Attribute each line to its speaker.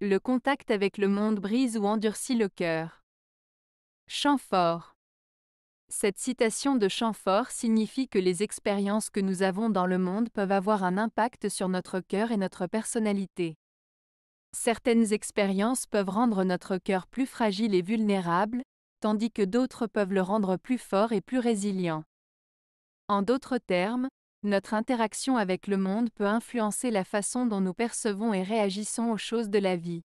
Speaker 1: Le contact avec le monde brise ou endurcit le cœur. Chamfort. Cette citation de Chamfort signifie que les expériences que nous avons dans le monde peuvent avoir un impact sur notre cœur et notre personnalité. Certaines expériences peuvent rendre notre cœur plus fragile et vulnérable, tandis que d'autres peuvent le rendre plus fort et plus résilient. En d'autres termes, notre interaction avec le monde peut influencer la façon dont nous percevons et réagissons aux
Speaker 2: choses de la vie.